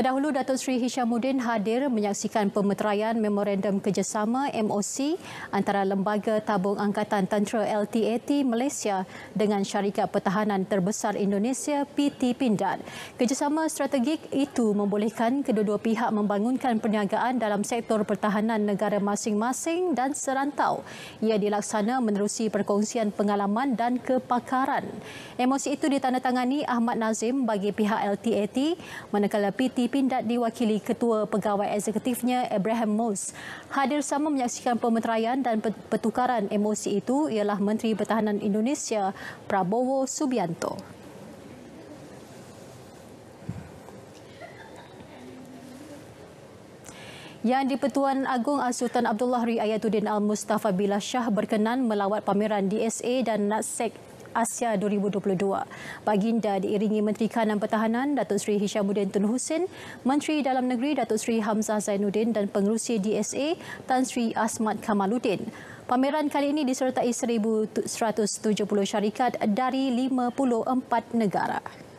Terdahulu Datuk Seri Hishamuddin hadir menyaksikan pemeteraian memorandum kerjasama MOC antara Lembaga Tabung Angkatan Tentera LTAT Malaysia dengan syarikat pertahanan terbesar Indonesia PT Pindad. Kerjasama strategik itu membolehkan kedua-dua pihak membangunkan perniagaan dalam sektor pertahanan negara masing-masing dan serantau. Ia dilaksana menerusi perkongsian pengalaman dan kepakaran. MOC itu ditandatangani Ahmad Nazim bagi pihak LTAT manakala PT dipindat diwakili Ketua Pegawai Eksekutifnya Abraham Moss. Hadir sama menyaksikan pemeteraian dan pertukaran emosi itu ialah Menteri Pertahanan Indonesia Prabowo Subianto. Yang di Pertuan Agung Sultan Abdullah Riayatuddin Al-Mustafa Billah Shah berkenan melawat pameran DSA dan NASEC Asia 2022. Baginda diiringi Menteri Kanan Pertahanan Datuk Seri Hishamuddin Tun Hussein, Menteri Dalam Negeri Datuk Seri Hamzah Zainuddin dan pengerusi DSA Tan Sri Asmat Kamaluddin. Pameran kali ini disertai 1,170 syarikat dari 54 negara.